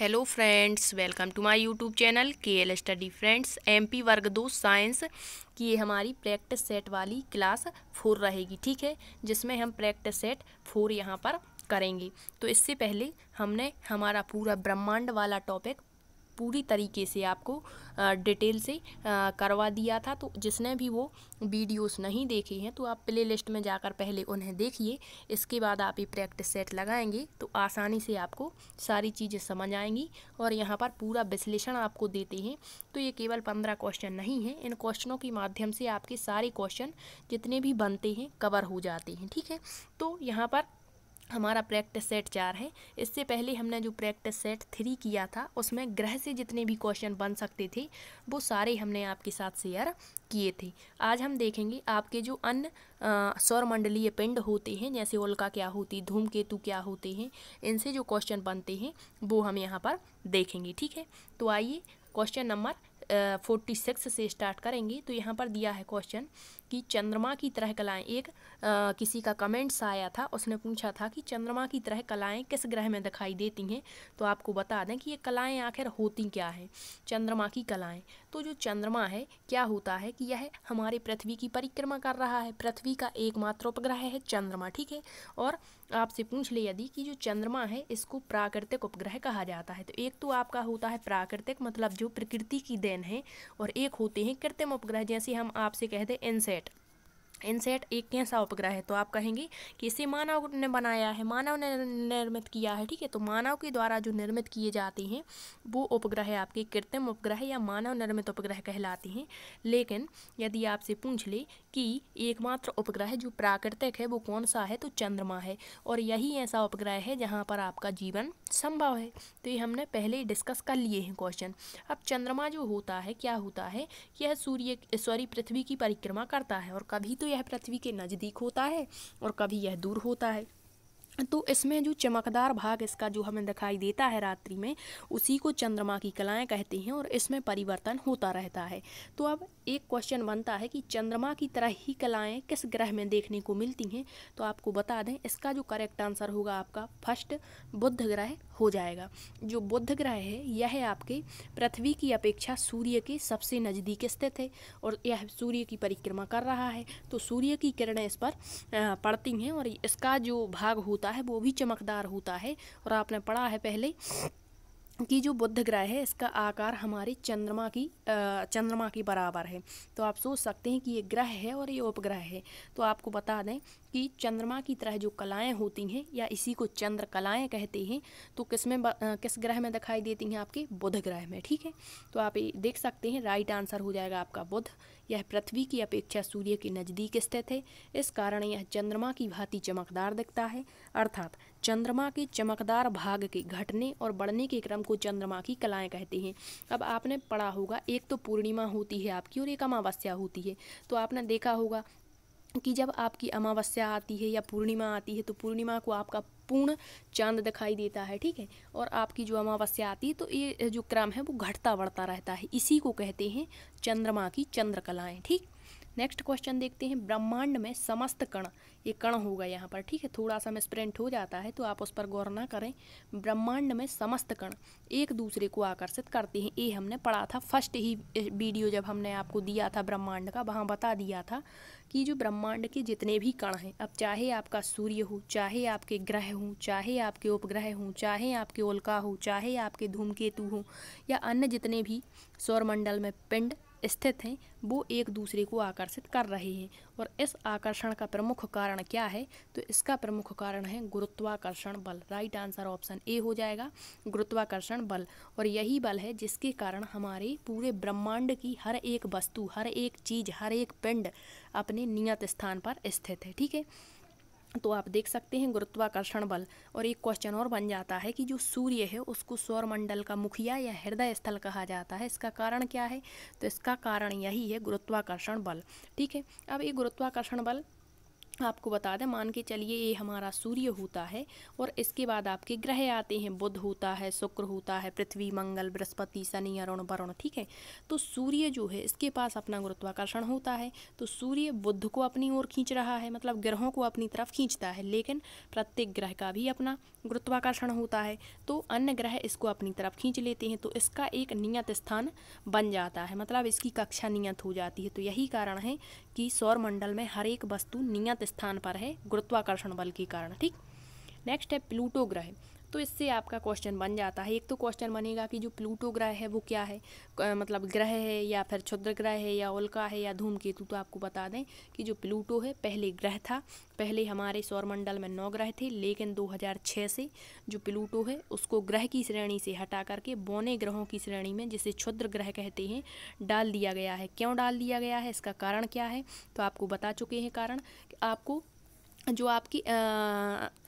hello friends welcome to my YouTube channel K L study friends MP वर्ग दो science की ये हमारी प्रैक्टिस सेट वाली क्लास फोर रहेगी ठीक है जिसमें हम प्रैक्टिस सेट फोर यहाँ पर करेंगे तो इससे पहले हमने हमारा पूरा ब्रह्मांड वाला टॉपिक पूरी तरीके से आपको डिटेल से करवा दिया था तो जिसने भी वो वीडियोस नहीं देखे हैं तो आप प्ले लिस्ट में जाकर पहले उन्हें देखिए इसके बाद आप ये प्रैक्टिस सेट लगाएंगे तो आसानी से आपको सारी चीज़ें समझ आएंगी और यहाँ पर पूरा विश्लेषण आपको देते हैं तो ये केवल पंद्रह क्वेश्चन नहीं हैं इन क्वेश्चनों के माध्यम से आपके सारे क्वेश्चन जितने भी बनते हैं कवर हो जाते हैं ठीक है तो यहाँ पर हमारा प्रैक्टिस सेट चार है इससे पहले हमने जो प्रैक्टिस सेट थ्री किया था उसमें ग्रह से जितने भी क्वेश्चन बन सकते थे वो सारे हमने आपके साथ शेयर किए थे आज हम देखेंगे आपके जो अन्य सौरमंडलीय पिंड होते हैं जैसे उल्का क्या होती धूमकेतु क्या होते हैं इनसे जो क्वेश्चन बनते हैं वो हम यहाँ पर देखेंगे ठीक है तो आइए क्वेश्चन नंबर फोर्टी सिक्स से स्टार्ट करेंगे तो यहाँ पर दिया है क्वेश्चन कि चंद्रमा की तरह कलाएं एक आ, किसी का कमेंट्स आया था उसने पूछा था कि चंद्रमा की तरह कलाएं किस ग्रह में दिखाई देती हैं तो आपको बता दें कि ये कलाएं आखिर होती क्या हैं चंद्रमा की कलाएं तो जो चंद्रमा है क्या होता है कि यह हमारे पृथ्वी की परिक्रमा कर रहा है पृथ्वी का एकमात्र उपग्रह है चंद्रमा ठीक है और आपसे पूछ ले यदि कि जो चंद्रमा है इसको प्राकृतिक उपग्रह कहा जाता है तो एक तो आपका होता है प्राकृतिक मतलब जो प्रकृति की देन है और एक होते हैं कृत्रिम उपग्रह जैसे हम आपसे कहते दें इनसेट इनसेट एक कैसा उपग्रह है तो आप कहेंगे कि इसे मानव ने बनाया है मानव ने निर्मित किया है ठीक है तो मानव के द्वारा जो निर्मित किए जाते हैं वो उपग्रह आपके कृत्रिम उपग्रह या मानव निर्मित उपग्रह कहलाते हैं लेकिन यदि आपसे पूछ ले कि एकमात्र उपग्रह जो प्राकृतिक है वो कौन सा है तो चंद्रमा है और यही ऐसा उपग्रह है जहाँ पर आपका जीवन संभव है तो ये हमने पहले डिस्कस कर लिए हैं क्वेश्चन अब चंद्रमा जो होता है क्या होता है यह सूर्य सॉरी पृथ्वी की परिक्रमा करता है और कभी तो यह पृथ्वी के नज़दीक होता है और कभी यह दूर होता है तो इसमें जो चमकदार भाग इसका जो हमें दिखाई देता है रात्रि में उसी को चंद्रमा की कलाएं कहते हैं और इसमें परिवर्तन होता रहता है तो अब एक क्वेश्चन बनता है कि चंद्रमा की तरह ही कलाएं किस ग्रह में देखने को मिलती हैं तो आपको बता दें इसका जो करेक्ट आंसर होगा आपका फर्स्ट बुद्ध ग्रह हो जाएगा जो बुद्ध ग्रह है यह आपके पृथ्वी की अपेक्षा सूर्य के सबसे नज़दीक स्थित है और यह सूर्य की परिक्रमा कर रहा है तो सूर्य की किरणें इस पर पड़ती हैं और इसका जो भाग होता है वो भी चमकदार होता है और आपने पढ़ा है पहले कि जो बुध ग्रह है इसका आकार हमारे चंद्रमा की चंद्रमा के बराबर है तो आप सोच सकते हैं कि ये ग्रह है और ये उपग्रह है तो आपको बता दें कि चंद्रमा की तरह जो कलाएं होती हैं या इसी को चंद्र कलाएं कहते हैं तो किस में किस ग्रह में दिखाई देती हैं आपके बुध ग्रह में ठीक है तो आप ये देख सकते हैं राइट आंसर हो जाएगा आपका बुध यह पृथ्वी की अपेक्षा सूर्य के नज़दीक स्थित है इस कारण यह चंद्रमा की भांति चमकदार दिखता है अर्थात चंद्रमा के चमकदार भाग के घटने और बढ़ने के क्रम को चंद्रमा की कलाएं कहते हैं अब आपने पढ़ा होगा एक तो पूर्णिमा होती है आपकी और एक अमावस्या होती है तो आपने देखा होगा कि जब आपकी अमावस्या आती है या पूर्णिमा आती है तो पूर्णिमा को आपका पूर्ण चांद दिखाई देता है ठीक है और आपकी जो अमावस्या आती है तो ये जो क्रम है वो घटता बढ़ता रहता है इसी को कहते हैं चंद्रमा की चंद्रकलाएँ ठीक नेक्स्ट क्वेश्चन देखते हैं ब्रह्मांड में समस्त कण ये कण होगा यहाँ पर ठीक है थोड़ा सा मिसप्रिंट हो जाता है तो आप उस पर गौर ना करें ब्रह्मांड में समस्त कण एक दूसरे को आकर्षित करते हैं ये हमने पढ़ा था फर्स्ट ही वीडियो जब हमने आपको दिया था ब्रह्मांड का वहाँ बता दिया था कि जो ब्रह्मांड के जितने भी कण हैं अब चाहे आपका सूर्य हो चाहे आपके ग्रह हों चाहे आपके उपग्रह हों चाहे आपके उल्का हो चाहे आपके धूमकेतु हों या अन्य जितने भी सौरमंडल में पिंड स्थित हैं वो एक दूसरे को आकर्षित कर रहे हैं और इस आकर्षण का प्रमुख कारण क्या है तो इसका प्रमुख कारण है गुरुत्वाकर्षण बल राइट आंसर ऑप्शन ए हो जाएगा गुरुत्वाकर्षण बल और यही बल है जिसके कारण हमारे पूरे ब्रह्मांड की हर एक वस्तु हर एक चीज़ हर एक पिंड अपने नियत स्थान पर स्थित है ठीक है तो आप देख सकते हैं गुरुत्वाकर्षण बल और एक क्वेश्चन और बन जाता है कि जो सूर्य है उसको सौरमंडल का मुखिया या हृदय स्थल कहा जाता है इसका कारण क्या है तो इसका कारण यही है गुरुत्वाकर्षण बल ठीक है अब ये गुरुत्वाकर्षण बल आपको बता दें मान के चलिए ये हमारा सूर्य होता है और इसके बाद आपके ग्रह आते हैं बुध होता है शुक्र होता है पृथ्वी मंगल बृहस्पति शनि अरुण वरुण ठीक है तो सूर्य जो है इसके पास अपना गुरुत्वाकर्षण होता है तो सूर्य बुध को अपनी ओर खींच रहा है मतलब ग्रहों को अपनी तरफ खींचता है लेकिन प्रत्येक ग्रह का भी अपना गुरुत्वाकर्षण होता है तो अन्य ग्रह इसको अपनी तरफ खींच लेते हैं तो इसका एक नियत स्थान बन जाता है मतलब इसकी कक्षा नियत हो जाती है तो यही कारण है कि सौर मंडल में हर एक वस्तु नियत स्थान पर है गुरुत्वाकर्षण बल के कारण ठीक नेक्स्ट है प्लूटो ग्रह तो इससे आपका क्वेश्चन बन जाता है एक तो क्वेश्चन बनेगा कि जो प्लूटो ग्रह है वो क्या है मतलब ग्रह है या फिर क्षुद्र ग्रह है या उल्का है या धूमकेतु तो आपको बता दें कि जो प्लूटो है पहले ग्रह था पहले हमारे सौरमंडल में नौ ग्रह थे लेकिन 2006 से जो प्लूटो है उसको ग्रह की श्रेणी से हटा करके बौने ग्रहों की श्रेणी में जिसे क्षुद्र ग्रह कहते हैं डाल दिया गया है क्यों डाल दिया गया है इसका कारण क्या है तो आपको बता चुके हैं कारण आपको जो आपकी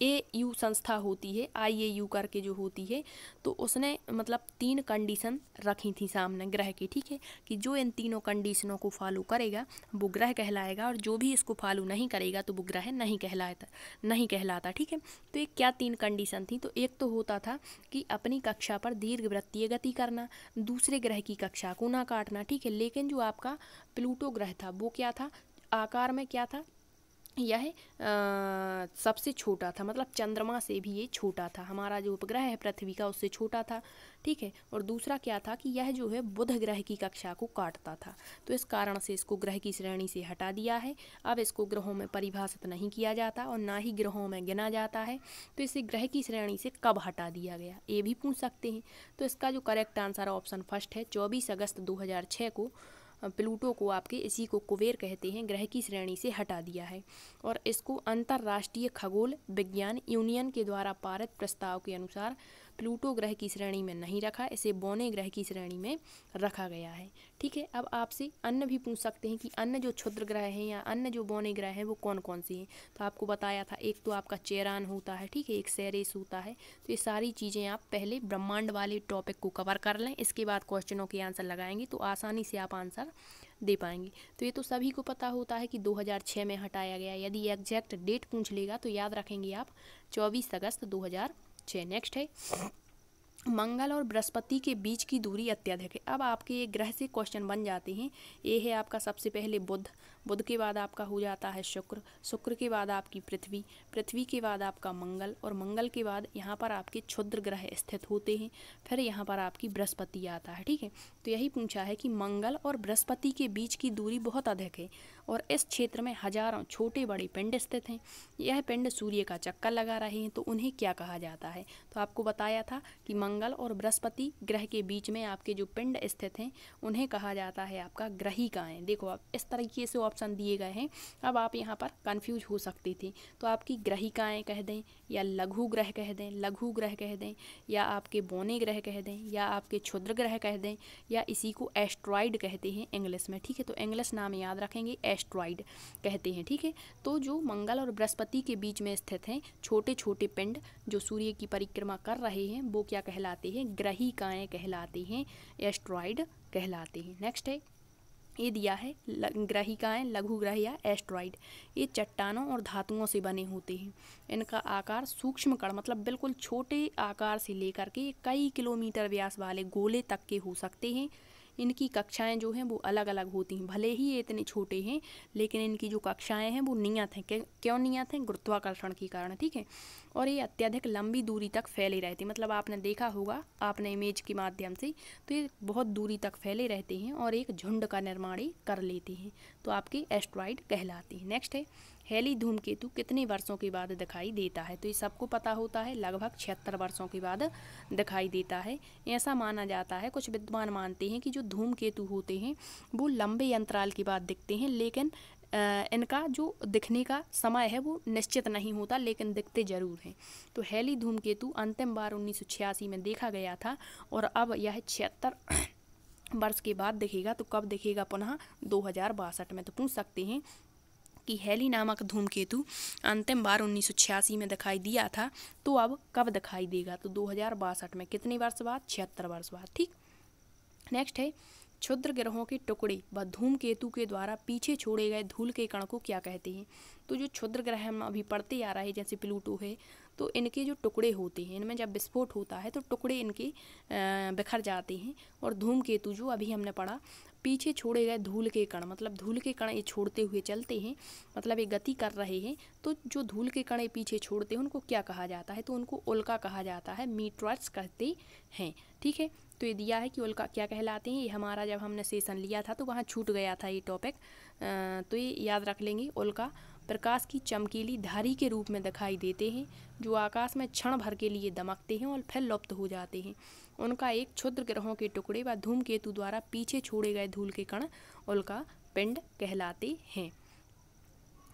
ए यू संस्था होती है आई ए यू करके जो होती है तो उसने मतलब तीन कंडीशन रखी थी सामने ग्रह की ठीक है कि जो इन तीनों कंडीशनों को फॉलो करेगा वो ग्रह कहलाएगा और जो भी इसको फॉलो नहीं करेगा तो वो ग्रह नहीं कहलाता नहीं कहलाता ठीक है तो एक क्या तीन कंडीशन थी तो एक तो होता था कि अपनी कक्षा पर दीर्घ वृत्तीय गति करना दूसरे ग्रह की कक्षा को ना काटना ठीक है लेकिन जो आपका प्लूटो ग्रह था वो क्या था आकार में क्या था यह सबसे छोटा था मतलब चंद्रमा से भी ये छोटा था हमारा जो उपग्रह है पृथ्वी का उससे छोटा था ठीक है और दूसरा क्या था कि यह जो है बुध ग्रह की कक्षा को काटता था तो इस कारण से इसको ग्रह की श्रेणी से हटा दिया है अब इसको ग्रहों में परिभाषित नहीं किया जाता और ना ही ग्रहों में गिना जाता है तो इसे ग्रह की श्रेणी से कब हटा दिया गया ये भी पूछ सकते हैं तो इसका जो करेक्ट आंसर ऑप्शन फर्स्ट है चौबीस अगस्त दो को प्लूटो को आपके इसी को कुबेर कहते हैं ग्रह की श्रेणी से हटा दिया है और इसको अंतर्राष्ट्रीय खगोल विज्ञान यूनियन के द्वारा पारित प्रस्ताव के अनुसार प्लूटो ग्रह की श्रेणी में नहीं रखा इसे बौने ग्रह की श्रेणी में रखा गया है ठीक है अब आपसे अन्य भी पूछ सकते हैं कि अन्य जो क्षुद्र ग्रह हैं या अन्य जो बौने ग्रह हैं वो कौन कौन से हैं तो आपको बताया था एक तो आपका चेरान होता है ठीक है एक सैरेस होता है तो ये सारी चीज़ें आप पहले ब्रह्मांड वाले टॉपिक को कवर कर लें इसके बाद क्वेश्चनों के आंसर लगाएंगे तो आसानी से आप आंसर दे पाएंगे तो ये तो सभी को पता होता है कि 2006 में हटाया गया यदि एग्जैक्ट डेट पूछ लेगा तो याद रखेंगे आप 24 अगस्त छः नेक्स्ट है मंगल और बृहस्पति के बीच की दूरी अत्यधिक है अब आपके ये ग्रह से क्वेश्चन बन जाते हैं ये है आपका सबसे पहले बुध बुध के बाद आपका हो जाता है शुक्र शुक्र के बाद आपकी पृथ्वी पृथ्वी के बाद आपका मंगल और मंगल के बाद यहाँ पर आपके क्षुद्र ग्रह स्थित होते हैं फिर यहाँ पर आपकी बृहस्पति आता है ठीक है तो यही पूछा है कि मंगल और बृहस्पति के बीच की दूरी बहुत अधिक है और इस क्षेत्र में हजारों छोटे बड़े पिंड स्थित हैं यह पिंड सूर्य का चक्कर लगा रहे हैं तो उन्हें क्या कहा जाता है तो आपको बताया था कि मंगल और बृहस्पति ग्रह के बीच में आपके जो पिंड स्थित हैं उन्हें कहा जाता है आपका ग्रही का है देखो आप इस तरीके से ऑप्शन दिए गए हैं अब आप यहाँ पर कन्फ्यूज हो सकते थे तो आपकी ग्रहिकाएँ कह दें या लघु ग्रह कह दें लघु ग्रह कह दें या आपके बोने ग्रह कह दें या आपके क्षुद्र ग्रह कह दें या इसी को एस्ट्रॉइड कहते हैं इंग्लिश में ठीक है तो इंग्लिश नाम याद रखेंगे एस्ट्रॉइड कहते हैं ठीक है तो जो मंगल और बृहस्पति के बीच में स्थित हैं छोटे छोटे पिंड जो सूर्य की परिक्रमा कर रहे हैं वो क्या कहलाते हैं ग्रहिकाएँ कहलाते हैं एस्ट्रॉइड कहलाते हैं नेक्स्ट है ये दिया है ग्रहिकाएँ लघु ग्रह या एस्ट्रॉइड ये चट्टानों और धातुओं से बने होते हैं इनका आकार सूक्ष्म कण मतलब बिल्कुल छोटे आकार से लेकर के कई किलोमीटर व्यास वाले गोले तक के हो सकते हैं इनकी कक्षाएं जो हैं वो अलग अलग होती हैं भले ही ये इतने छोटे हैं लेकिन इनकी जो कक्षाएं हैं वो नियत हैं क्यों नियत हैं गुरुत्वाकर्षण के कारण ठीक है और ये अत्यधिक लंबी दूरी तक फैले रहते हैं मतलब आपने देखा होगा आपने इमेज के माध्यम से तो ये बहुत दूरी तक फैले रहते हैं और एक झुंड का निर्माण कर लेते हैं तो आपके एस्ट्रॉइड कहलाते हैं नेक्स्ट है हेली धूमकेतु कितने वर्षों के बाद दिखाई देता है तो ये सबको पता होता है लगभग छिहत्तर वर्षों के बाद दिखाई देता है ऐसा माना जाता है कुछ विद्वान मानते हैं कि जो धूमकेतु होते हैं वो लंबे अंतराल के बाद दिखते हैं लेकिन इनका जो दिखने का समय है वो निश्चित नहीं होता लेकिन दिखते ज़रूर हैं तो हेली धूमकेतु अंतिम बार उन्नीस में देखा गया था और अब यह छिहत्तर वर्ष के बाद दिखेगा तो कब दिखेगा पुनः दो में तो पूछ सकते हैं कि हेली नामक धूमकेतु अंतिम बार उन्नीस में दिखाई दिया था तो अब कब दिखाई देगा तो दो में कितने वर्ष बाद छिहत्तर वर्ष बाद ठीक नेक्स्ट है क्षुद्र ग्रहों के टुकड़े व धूम केतु के द्वारा पीछे छोड़े गए धूल के कण को क्या कहते हैं तो जो क्षुद्र ग्रह हम अभी पढ़ते आ रहे हैं जैसे प्लूटो है तो इनके जो टुकड़े होते हैं इनमें जब विस्फोट होता है तो टुकड़े इनके बिखर जाते हैं और धूम केतु जो अभी हमने पढ़ा पीछे छोड़े गए धूल के कण मतलब धूल के कण ये छोड़ते हुए चलते हैं मतलब ये गति कर रहे हैं तो जो धूल के कण ये पीछे छोड़ते हैं उनको क्या कहा जाता है तो उनको उल्का कहा जाता है मीटर्स कहते हैं ठीक है तो ये दिया है कि उल्का क्या कहलाते हैं ये हमारा जब हमने सेशन लिया था तो वहाँ छूट गया था ये टॉपिक तो ये याद रख लेंगे उल्का प्रकाश की चमकीली धारी के रूप में दिखाई देते हैं जो आकाश में क्षण भर के लिए दमकते हैं और फिर लुप्त हो जाते हैं उनका एक क्षुद्र ग्रहों के टुकड़े व धूमकेतु द्वारा पीछे छोड़े गए धूल के कण उल्का पिंड कहलाते हैं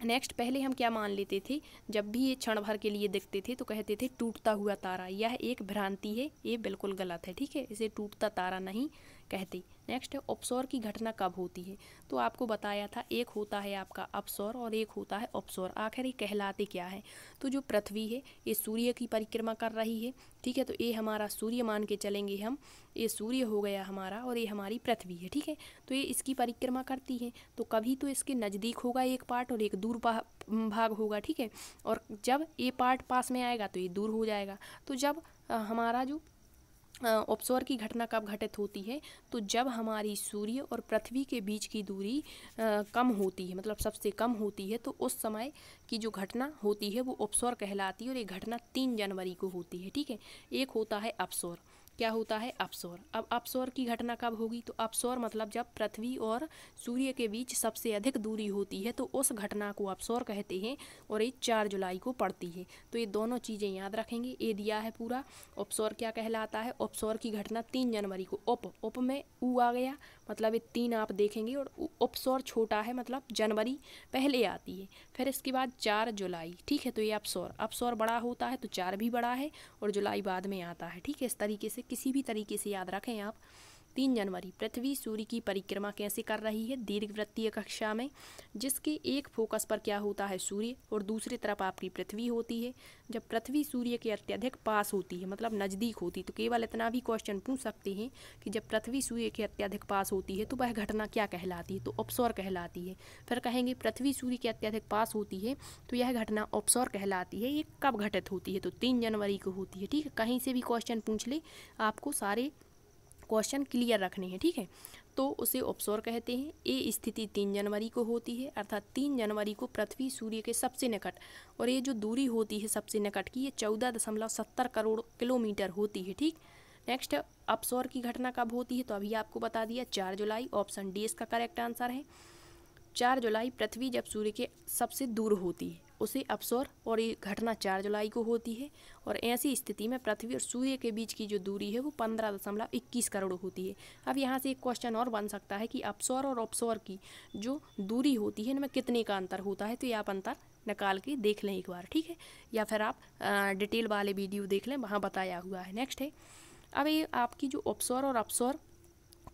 नेक्स्ट पहले हम क्या मान लेते थे जब भी ये क्षण भर के लिए देखते थे तो कहते थे टूटता हुआ तारा यह एक भ्रांति है ये बिल्कुल गलत है ठीक है इसे टूटता तारा नहीं कहते नेक्स्ट है ऑप्सौर की घटना कब होती है तो आपको बताया था एक होता है आपका अपसौर और एक होता है ऑप्सौर आखिर ये कहलाते क्या है तो जो पृथ्वी है ये सूर्य की परिक्रमा कर रही है ठीक है तो ये हमारा सूर्य मान के चलेंगे हम ये सूर्य हो गया हमारा और ये हमारी पृथ्वी है ठीक है तो ये इसकी परिक्रमा करती है तो कभी तो इसके नज़दीक होगा एक पार्ट और एक दूर भाग होगा ठीक है और जब ये पार्ट पास में आएगा तो ये दूर हो जाएगा तो जब हमारा जो अपसौर की घटना कब घटित होती है तो जब हमारी सूर्य और पृथ्वी के बीच की दूरी आ, कम होती है मतलब सबसे कम होती है तो उस समय की जो घटना होती है वो अपसौर कहलाती है और ये घटना तीन जनवरी को होती है ठीक है एक होता है अपसौर क्या होता है अपसौर अब अपसौर की घटना कब होगी तो अपसौर मतलब जब पृथ्वी और सूर्य के बीच सबसे अधिक दूरी होती है तो उस घटना को अपसौर कहते हैं और ये चार जुलाई को पड़ती है तो ये दोनों चीज़ें याद रखेंगे ये दिया है पूरा उपसौर क्या कहलाता है उपसौर की घटना तीन जनवरी को उप उप में ऊ आ गया मतलब ये तीन आप देखेंगे और उपसौर छोटा है मतलब जनवरी पहले आती है फिर इसके बाद चार जुलाई ठीक है तो ये अपसौर अपसौर बड़ा होता है तो चार भी बड़ा है और जुलाई बाद में आता है ठीक है इस तरीके से किसी भी तरीके से याद रखें आप तीन जनवरी पृथ्वी सूर्य की परिक्रमा कैसे कर रही है दीर्घ वृत्तीय कक्षा में जिसके एक फोकस पर क्या होता है सूर्य और दूसरी तरफ आपकी पृथ्वी होती है जब पृथ्वी सूर्य के अत्यधिक पास होती है मतलब नज़दीक होती तो केवल इतना भी क्वेश्चन पूछ सकते हैं कि जब पृथ्वी सूर्य के अत्यधिक पास होती है तो वह घटना क्या कहलाती है तो अपसौर कहलाती है फिर कहेंगे पृथ्वी सूर्य के अत्यधिक पास होती है तो यह घटना अपसौर कहलाती है ये कब घटित होती है तो तीन जनवरी को होती है ठीक है कहीं से भी क्वेश्चन पूछ ले आपको सारे क्वेश्चन क्लियर रखने हैं ठीक है तो उसे ऑप्शोर कहते हैं ए स्थिति तीन जनवरी को होती है अर्थात तीन जनवरी को पृथ्वी सूर्य के सबसे निकट और ये जो दूरी होती है सबसे निकट की ये चौदह दशमलव सत्तर करोड़ किलोमीटर होती है ठीक नेक्स्ट अपसौर की घटना कब होती है तो अभी आपको बता दिया चार जुलाई ऑप्शन डी इसका करेक्ट आंसर है चार जुलाई पृथ्वी जब सूर्य के सबसे दूर होती है उसे अपसौर और ये घटना चार जुलाई को होती है और ऐसी स्थिति में पृथ्वी और सूर्य के बीच की जो दूरी है वो पंद्रह दशमलव इक्कीस करोड़ होती है अब यहाँ से एक क्वेश्चन और बन सकता है कि अपसौर और अपसौर की जो दूरी होती है इनमें कितने का अंतर होता है तो ये आप अंतर निकाल के देख लें एक बार ठीक है या फिर आप डिटेल वाले वीडियो देख लें वहाँ बताया हुआ है नेक्स्ट है अब ये आपकी जो अपसौर और अपसौर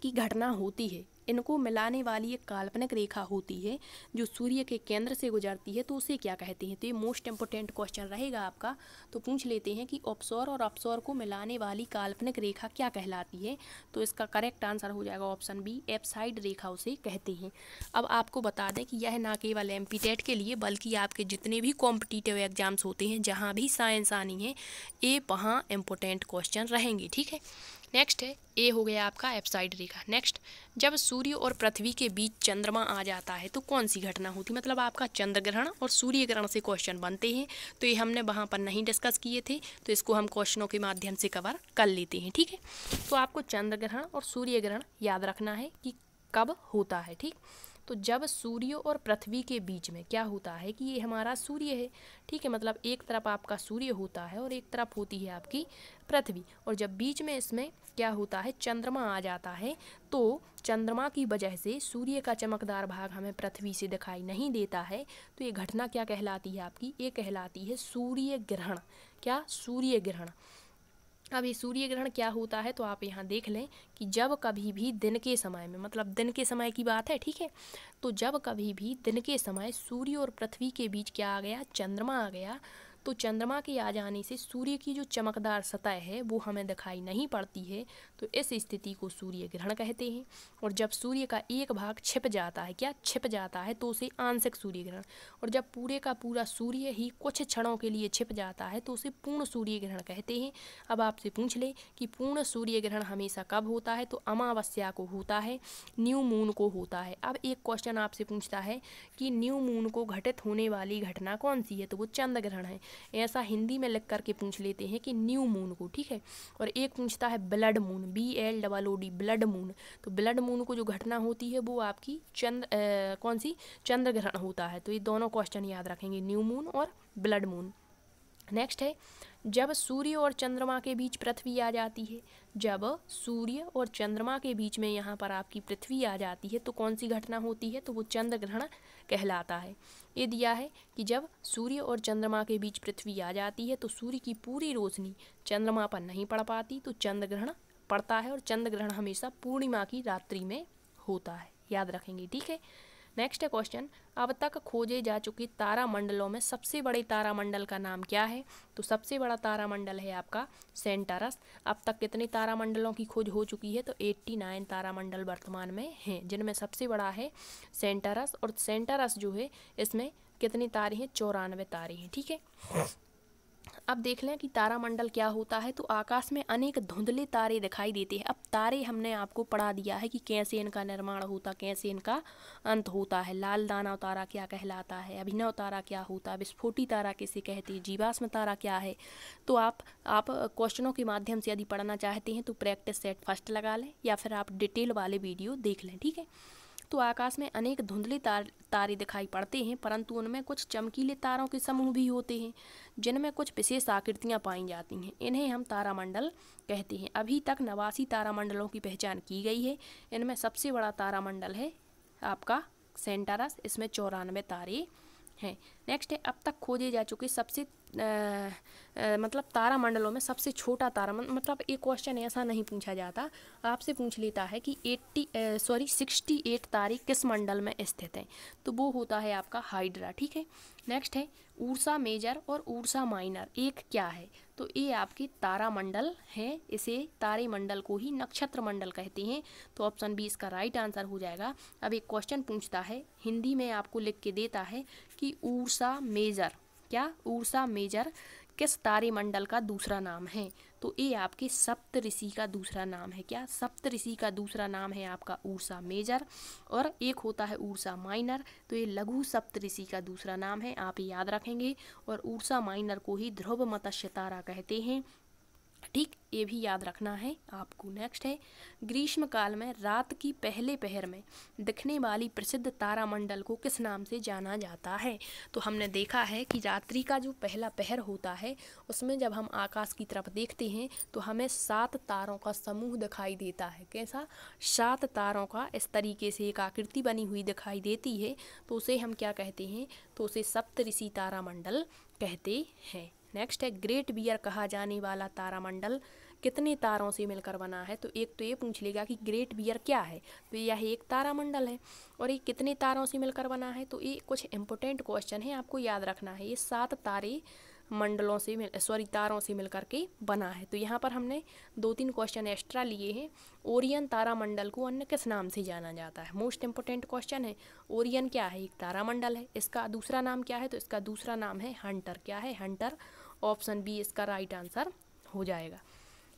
की घटना होती है इनको मिलाने वाली एक काल्पनिक रेखा होती है जो सूर्य के केंद्र से गुजरती है तो उसे क्या कहते हैं तो ये मोस्ट इम्पोर्टेंट क्वेश्चन रहेगा आपका तो पूछ लेते हैं कि ऑप्सोर और ऑप्सोर को मिलाने वाली काल्पनिक रेखा क्या कहलाती है तो इसका करेक्ट आंसर हो जाएगा ऑप्शन बी एपसाइड रेखा उसे कहते हैं अब आपको बता दें कि यह ना केवल एम के लिए बल्कि आपके जितने भी कॉम्पिटिटिव एग्जाम्स होते हैं जहाँ भी साइंस आनी है ये वहाँ इम्पोर्टेंट क्वेश्चन रहेंगे ठीक है नेक्स्ट है ए हो गया आपका एपसाइड रेखा नेक्स्ट जब सूर्य और पृथ्वी के बीच चंद्रमा आ जाता है तो कौन सी घटना होती मतलब आपका चंद्र ग्रहण और सूर्य ग्रहण से क्वेश्चन बनते हैं तो ये हमने वहाँ पर नहीं डिस्कस किए थे तो इसको हम क्वेश्चनों के माध्यम से कवर कर लेते हैं ठीक है तो आपको चंद्र ग्रहण और सूर्य ग्रहण याद रखना है कि कब होता है ठीक तो जब सूर्य और पृथ्वी के बीच में क्या होता है कि ये हमारा सूर्य है ठीक है मतलब एक तरफ आपका सूर्य होता है और एक तरफ होती है आपकी पृथ्वी और जब बीच में इसमें क्या होता है चंद्रमा आ जाता है तो चंद्रमा की वजह से सूर्य का चमकदार भाग हमें पृथ्वी से दिखाई नहीं देता है तो ये घटना क्या कहलाती है आपकी ये कहलाती है सूर्य ग्रहण क्या सूर्य ग्रहण अब ये सूर्य ग्रहण क्या होता है तो आप यहाँ देख लें कि जब कभी भी दिन के समय में मतलब दिन के समय की बात है ठीक है तो जब कभी भी दिन के समय सूर्य और पृथ्वी के बीच क्या आ गया चंद्रमा आ गया तो चंद्रमा के आ जाने से सूर्य की जो चमकदार सतह है वो हमें दिखाई नहीं पड़ती है तो इस स्थिति को सूर्य ग्रहण कहते हैं और जब सूर्य का एक भाग छिप जाता है क्या छिप जाता है तो उसे आंशिक सूर्य ग्रहण और जब पूरे का पूरा सूर्य ही कुछ क्षणों के लिए छिप जाता है तो उसे पूर्ण सूर्य ग्रहण कहते हैं अब आपसे पूछ लें कि पूर्ण सूर्य ग्रहण हमेशा कब होता है तो अमावस्या को होता है न्यू मून को होता है अब एक क्वेश्चन आपसे पूछता है कि न्यू मून को घटित होने वाली घटना कौन सी है तो वो चंद्र ग्रहण है ऐसा हिंदी में लिख करके पूछ लेते हैं कि न्यू मून को ठीक है और एक पूछता है blood moon B L double O D blood moon तो ब्लड मून को जो घटना होती है वो आपकी चंद्र कौन सी चंद्र ग्रहण होता है तो ये दोनों क्वेश्चन याद रखेंगे न्यू मून और ब्लड मून नेक्स्ट है जब सूर्य और चंद्रमा के बीच पृथ्वी आ जाती है जब सूर्य और चंद्रमा के बीच में यहाँ पर आपकी पृथ्वी आ जाती है तो कौन सी घटना होती है तो वो चंद्र ग्रहण कहलाता है ये दिया है कि जब सूर्य और चंद्रमा के बीच पृथ्वी आ जाती है तो सूर्य की पूरी रोशनी चंद्रमा पर नहीं पड़ पाती तो चंद्र ग्रहण पड़ता है और चंद्र ग्रहण हमेशा पूर्णिमा की रात्रि में होता है याद रखेंगे ठीक है नेक्स्ट है क्वेश्चन अब तक खोजे जा चुके तारामंडलों में सबसे बड़े तारामंडल का नाम क्या है तो सबसे बड़ा तारामंडल है आपका सेंटरस अब तक कितने तारामंडलों की खोज हो चुकी है तो 89 तारामंडल वर्तमान में हैं जिनमें सबसे बड़ा है सेंटरस और सेंटारस जो है इसमें कितने तारे हैं चौरानवे तारे हैं ठीक है अब देख लें कि तारामंडल क्या होता है तो आकाश में अनेक धुंधले तारे दिखाई देते हैं अब तारे हमने आपको पढ़ा दिया है कि कैसे इनका निर्माण होता कैसे इनका अंत होता है लाल दाना तारा क्या कहलाता है अभिनव तारा क्या होता है विस्फोटी तारा किसे कहते हैं जीवाश्म तारा क्या है तो आप आप क्वेश्चनों के माध्यम से यदि पढ़ना चाहते हैं तो प्रैक्टिस सेट फर्स्ट लगा लें या फिर आप डिटेल वाले वीडियो देख लें ठीक है तो आकाश में अनेक धुंधले तार तारे दिखाई पड़ते हैं परंतु उनमें कुछ चमकीले तारों के समूह भी होते हैं जिनमें कुछ विशेष आकृतियां पाई जाती हैं इन्हें हम तारामंडल कहते हैं अभी तक नवासी तारामंडलों की पहचान की गई है इनमें सबसे बड़ा तारामंडल है आपका सेंटारस इसमें चौरानवे तारे हैं नेक्स्ट है अब तक खोजे जा चुके सबसे आ, मतलब तारामंडलों में सबसे छोटा तारा मतलब एक क्वेश्चन ऐसा नहीं पूछा जाता आपसे पूछ लेता है कि एट्टी सॉरी सिक्सटी एट तारे किस मंडल में स्थित हैं तो वो होता है आपका हाइड्रा ठीक है नेक्स्ट है ऊर्सा मेजर और ऊर्सा माइनर एक क्या है तो ये आपके तारामंडल है इसे तारे मंडल को ही नक्षत्र मंडल कहते हैं तो ऑप्शन बी इसका राइट आंसर हो जाएगा अब एक क्वेश्चन पूछता है हिंदी में आपको लिख के देता है कि ऊर्सा मेजर क्या उर्सा मेजर किस तारे मंडल का दूसरा नाम है तो ये आपके सप्त ऋषि का दूसरा नाम है क्या सप्त ऋषि का दूसरा नाम है आपका ऊर्सा मेजर और एक होता है ऊर्सा माइनर तो ये लघु सप्त ऋषि का दूसरा नाम है आप याद रखेंगे और ऊर्सा माइनर को ही ध्रुव मत्स्य तारा कहते हैं ठीक ये भी याद रखना है आपको नेक्स्ट है ग्रीष्म काल में रात की पहले पहर में दिखने वाली प्रसिद्ध तारामंडल को किस नाम से जाना जाता है तो हमने देखा है कि रात्रि का जो पहला पहर होता है उसमें जब हम आकाश की तरफ देखते हैं तो हमें सात तारों का समूह दिखाई देता है कैसा सात तारों का इस तरीके से एक आकृति बनी हुई दिखाई देती है तो उसे हम क्या कहते हैं तो उसे सप्तऋषि तारामंडल कहते हैं नेक्स्ट है ग्रेट बियर कहा जाने वाला तारामंडल कितने तारों से मिलकर बना है तो एक तो ये पूछ लेगा कि ग्रेट बियर क्या है तो यह एक तारामंडल है और ये कितने तारों से मिलकर बना है तो ये कुछ इंपॉर्टेंट क्वेश्चन है आपको याद रखना है ये सात तारे मंडलों से मिल सॉरी तारों से मिलकर के बना है तो यहाँ पर हमने दो तीन क्वेश्चन एक्स्ट्रा लिए हैं ओरियन तारामंडल को अन्य किस नाम से जाना जाता है मोस्ट इम्पोर्टेंट क्वेश्चन है ओरियन क्या है एक तारामंडल है इसका दूसरा नाम क्या है तो इसका दूसरा नाम है हंटर क्या है हंटर ऑप्शन बी इसका राइट आंसर हो जाएगा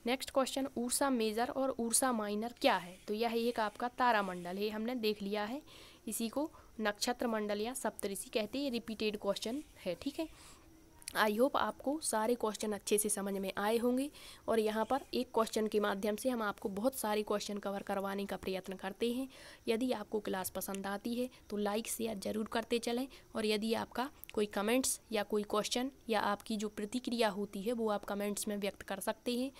नेक्स्ट क्वेश्चन ऊर्सा मेजर और ऊर्सा माइनर क्या है तो यह एक आपका तारामंडल है हमने देख लिया है इसी को नक्षत्र मंडल या सप्तऋषि कहते हैं रिपीटेड क्वेश्चन है ठीक है आई होप आपको सारे क्वेश्चन अच्छे से समझ में आए होंगे और यहाँ पर एक क्वेश्चन के माध्यम से हम आपको बहुत सारे क्वेश्चन कवर करवाने का प्रयत्न करते हैं यदि आपको क्लास पसंद आती है तो लाइक शेयर ज़रूर करते चलें और यदि आपका कोई कमेंट्स या कोई क्वेश्चन या आपकी जो प्रतिक्रिया होती है वो आप कमेंट्स में व्यक्त कर सकते हैं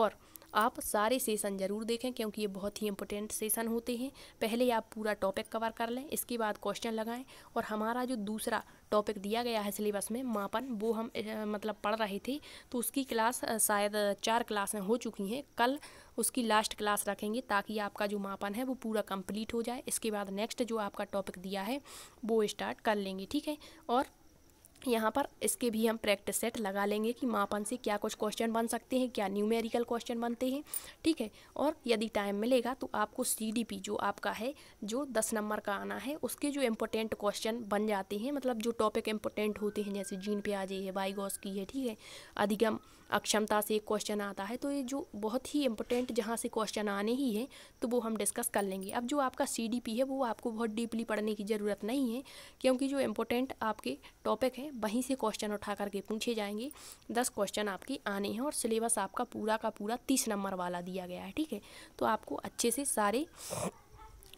और आप सारे सेशन ज़रूर देखें क्योंकि ये बहुत ही इंपॉर्टेंट सेशन होते हैं पहले आप पूरा टॉपिक कवर कर लें इसके बाद क्वेश्चन लगाएं और हमारा जो दूसरा टॉपिक दिया गया है सिलेबस में मापन वो हम मतलब पढ़ रहे थे तो उसकी क्लास शायद चार क्लासें हो चुकी हैं कल उसकी लास्ट क्लास रखेंगे ताकि आपका जो मापन है वो पूरा कंप्लीट हो जाए इसके बाद नेक्स्ट जो आपका टॉपिक दिया है वो स्टार्ट कर लेंगे ठीक है और यहाँ पर इसके भी हम प्रैक्टिस सेट लगा लेंगे कि मापन से क्या कुछ क्वेश्चन बन सकते हैं क्या न्यूमेरिकल क्वेश्चन बनते हैं ठीक है और यदि टाइम मिलेगा तो आपको सीडीपी जो आपका है जो दस नंबर का आना है उसके जो इम्पोर्टेंट क्वेश्चन बन जाते हैं मतलब जो टॉपिक इम्पोर्टेंट होते हैं जैसे जीन प्याजे है बाईगॉस की है ठीक है अधिगम अक्षमता से क्वेश्चन आता है तो ये जो बहुत ही इम्पोर्टेंट जहाँ से क्वेश्चन आने ही हैं तो वो हम डिस्कस कर लेंगे अब जो आपका सी है वो आपको बहुत डीपली पढ़ने की ज़रूरत नहीं है क्योंकि जो इम्पोर्टेंट आपके टॉपिक हैं वहीं से क्वेश्चन उठा करके पूछे जाएंगे दस क्वेश्चन आपके आने हैं और सिलेबस आपका पूरा का पूरा तीस नंबर वाला दिया गया है ठीक है तो आपको अच्छे से सारे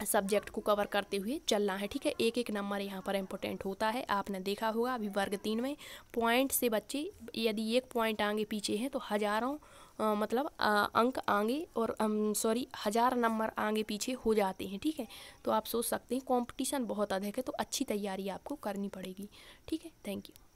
सब्जेक्ट को कवर करते हुए चलना है ठीक है एक एक नंबर यहाँ पर इम्पोर्टेंट होता है आपने देखा होगा अभी वर्ग तीन में पॉइंट से बच्चे यदि एक पॉइंट आगे पीछे हैं तो हज़ारों आ, मतलब आ, अंक आगे और सॉरी हज़ार नंबर आगे पीछे हो जाते हैं ठीक है तो आप सोच सकते हैं कंपटीशन बहुत अधिक है तो अच्छी तैयारी आपको करनी पड़ेगी ठीक है थैंक यू